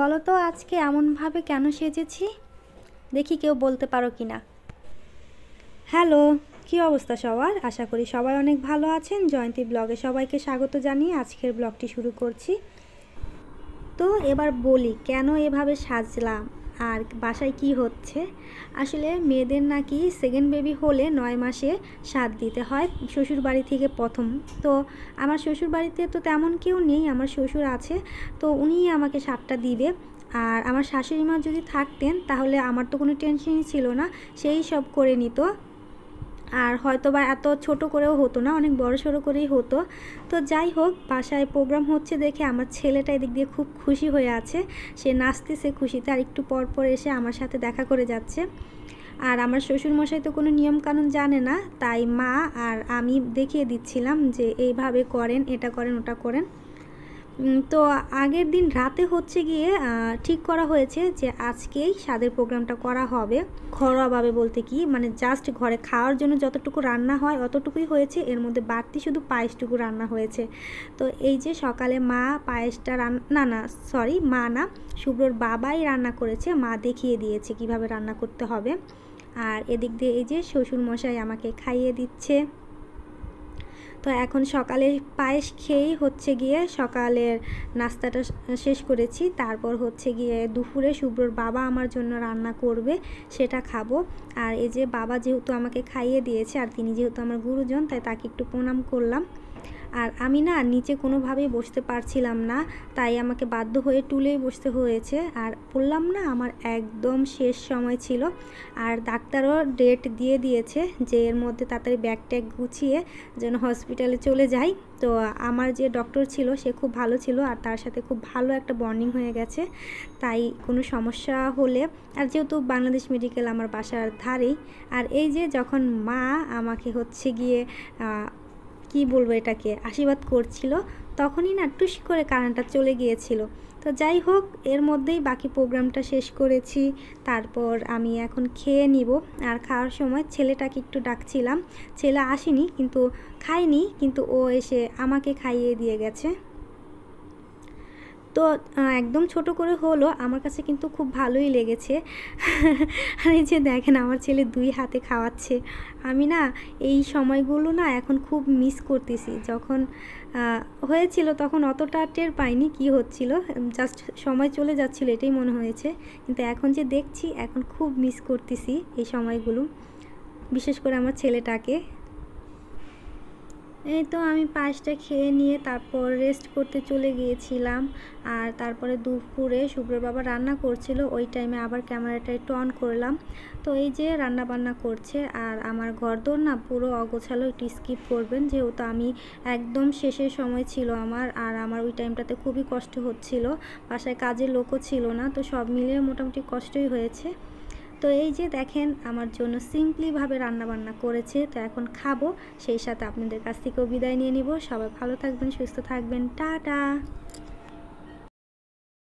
বলো তো আজকে এমনভাবে কেন সেজেছি দেখি কেউ বলতে পারো কি না হ্যালো কি অবস্থা সবার আশা করি সবাই অনেক ভালো আছেন জয়ন্তী ব্লগে সবাইকে স্বাগত জানিয়ে আজকের ব্লগটি শুরু করছি তো এবার বলি কেন এভাবে সাজলাম আর বাসায় কি হচ্ছে আসলে মেয়েদের নাকি সেকেন্ড বেবি হলে নয় মাসে সাত দিতে হয় শ্বশুর বাড়ি থেকে প্রথম তো আমার শ্বশুর বাড়িতে তো তেমন কেউ নেই আমার শ্বশুর আছে তো উনিই আমাকে সাতটা দিবে আর আমার শাশুড়ি মা যদি থাকতেন তাহলে আমার তো কোনো টেনশনই ছিল না সেই সব করে নিত আর হয়তো বা এত ছোট করেও হতো না অনেক বড় সড়ো করেই হতো তো যাই হোক বাসায় প্রোগ্রাম হচ্ছে দেখে আমার ছেলেটা এদিক দিয়ে খুব খুশি হয়ে আছে সে নাচতেছে খুশিতে আর একটু পর পর এসে আমার সাথে দেখা করে যাচ্ছে আর আমার শ্বশুরমশাই তো কোনো নিয়মকানুন জানে না তাই মা আর আমি দেখিয়ে দিচ্ছিলাম যে এইভাবে করেন এটা করেন ওটা করেন তো আগের দিন রাতে হচ্ছে গিয়ে ঠিক করা হয়েছে যে আজকেই স্বাদের প্রোগ্রামটা করা হবে ঘরোয়াভাবে বলতে কি মানে জাস্ট ঘরে খাওয়ার জন্য যতটুকু রান্না হয় অতটুকুই হয়েছে এর মধ্যে বাড়তি শুধু পায়েসটুকু রান্না হয়েছে তো এই যে সকালে মা পায়েসটা রান্না না না সরি মা না শুভ্রর বাবাই রান্না করেছে মা দেখিয়ে দিয়েছে কিভাবে রান্না করতে হবে আর এদিক দিয়ে এই যে শ্বশুরমশাই আমাকে খাইয়ে দিচ্ছে তো এখন সকালে পায়েস খেয়েই হচ্ছে গিয়ে সকালের নাস্তাটা শেষ করেছি তারপর হচ্ছে গিয়ে দুপুরে শুভ্রর বাবা আমার জন্য রান্না করবে সেটা খাবো আর এই যে বাবা যেহেতু আমাকে খাইয়ে দিয়েছে আর তিনি যেহেতু আমার গুরুজন তাই তাকে একটু প্রণাম করলাম আর আমি না নিচে কোনোভাবেই বসতে পারছিলাম না তাই আমাকে বাধ্য হয়ে টুলেই বসতে হয়েছে আর বললাম না আমার একদম শেষ সময় ছিল আর ডাক্তারও ডেট দিয়ে দিয়েছে যে এর মধ্যে তাড়াতাড়ি ব্যাগ ট্যাগ গুছিয়ে যেন হসপিটালে চলে যাই তো আমার যে ডক্টর ছিল সে খুব ভালো ছিল আর তার সাথে খুব ভালো একটা বন্ডিং হয়ে গেছে তাই কোনো সমস্যা হলে আর যেহেতু বাংলাদেশ মেডিকেল আমার বাসার ধারেই আর এই যে যখন মা আমাকে হচ্ছে গিয়ে কি বলবো এটাকে আশীর্বাদ করছিল তখনই না টুস করে কারেন্টটা চলে গিয়েছিল তো যাই হোক এর মধ্যেই বাকি প্রোগ্রামটা শেষ করেছি তারপর আমি এখন খেয়ে নিব আর খাওয়ার সময় ছেলেটাকে একটু ডাকছিলাম ছেলে আসেনি কিন্তু খায়নি কিন্তু ও এসে আমাকে খাইয়ে দিয়ে গেছে তো একদম ছোট করে হলো আমার কাছে কিন্তু খুব ভালোই লেগেছে আর যে দেখেন আমার ছেলে দুই হাতে খাওয়াচ্ছে আমি না এই সময়গুলো না এখন খুব মিস করতেছি যখন হয়েছিল তখন অতটা টের পাইনি কি হচ্ছিল জাস্ট সময় চলে যাচ্ছিল এটাই মনে হয়েছে কিন্তু এখন যে দেখছি এখন খুব মিস করতেছি এই সময়গুলো বিশেষ করে আমার ছেলেটাকে এই তো আমি পায়েসটা খেয়ে নিয়ে তারপর রেস্ট করতে চলে গিয়েছিলাম আর তারপরে দুপুরে শুভ্র বাবা রান্না করছিল ওই টাইমে আবার ক্যামেরাটা একটু অন করলাম তো এই যে রান্না বান্না করছে আর আমার ঘরদোর না পুরো অগোছালো একটু স্কিপ করবেন যেহেতু আমি একদম শেষের সময় ছিল আমার আর আমার ওই টাইমটাতে খুবই কষ্ট হচ্ছিল বাসায় কাজের লোকও ছিল না তো সব মিলিয়ে মোটামুটি কষ্টই হয়েছে তো এই যে দেখেন আমার জন্য সিম্পলিভাবে রান্নাবান্না করেছে তো এখন খাবো সেই সাথে আপনাদের কাছ থেকেও বিদায় নিয়ে নিব সবাই ভালো থাকবেন সুস্থ থাকবেন টাটা